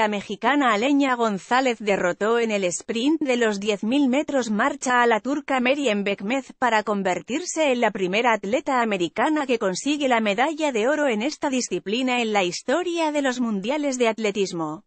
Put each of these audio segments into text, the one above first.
la mexicana Aleña González derrotó en el sprint de los 10.000 metros marcha a la turca Meriem Bekmez para convertirse en la primera atleta americana que consigue la medalla de oro en esta disciplina en la historia de los mundiales de atletismo.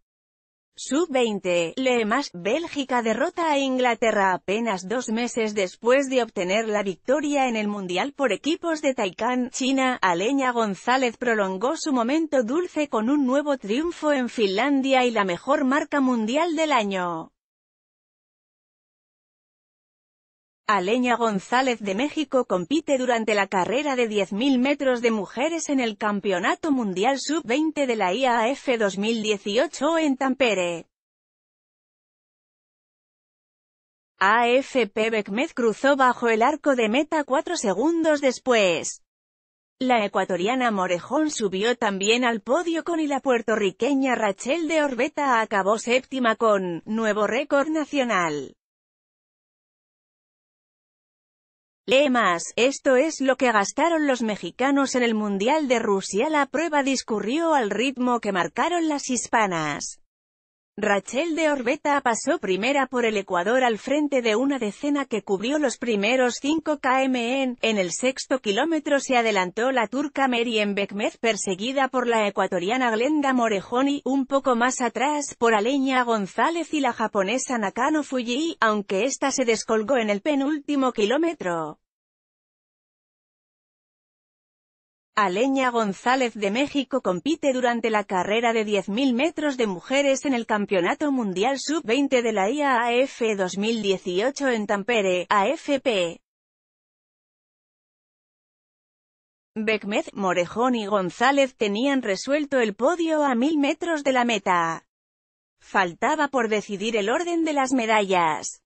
Sub-20, Le más. Bélgica derrota a Inglaterra apenas dos meses después de obtener la victoria en el Mundial por equipos de Taikán, China. Aleña González prolongó su momento dulce con un nuevo triunfo en Finlandia y la mejor marca mundial del año. Aleña González de México compite durante la carrera de 10.000 metros de mujeres en el Campeonato Mundial Sub-20 de la IAAF 2018 en Tampere. AFP Beckmed cruzó bajo el arco de meta cuatro segundos después. La ecuatoriana Morejón subió también al podio con y la puertorriqueña Rachel de Orbeta acabó séptima con, nuevo récord nacional. Lemas, esto es lo que gastaron los mexicanos en el Mundial de Rusia. La prueba discurrió al ritmo que marcaron las hispanas. Rachel de Orbeta pasó primera por el Ecuador al frente de una decena que cubrió los primeros 5 km en, el sexto kilómetro se adelantó la turca Meriem Bekmez perseguida por la ecuatoriana Glenda Morejoni, un poco más atrás por Aleña González y la japonesa Nakano Fujii, aunque esta se descolgó en el penúltimo kilómetro. Aleña González de México compite durante la carrera de 10.000 metros de mujeres en el Campeonato Mundial Sub-20 de la IAAF 2018 en Tampere, AFP. Beckmed, Morejón y González tenían resuelto el podio a 1.000 metros de la meta. Faltaba por decidir el orden de las medallas.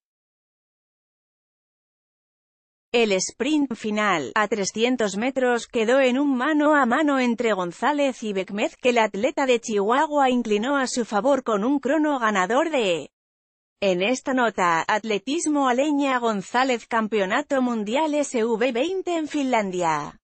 El sprint final, a 300 metros, quedó en un mano a mano entre González y Beckmez, que el atleta de Chihuahua inclinó a su favor con un crono ganador de... En esta nota, Atletismo Aleña González Campeonato Mundial SV20 en Finlandia.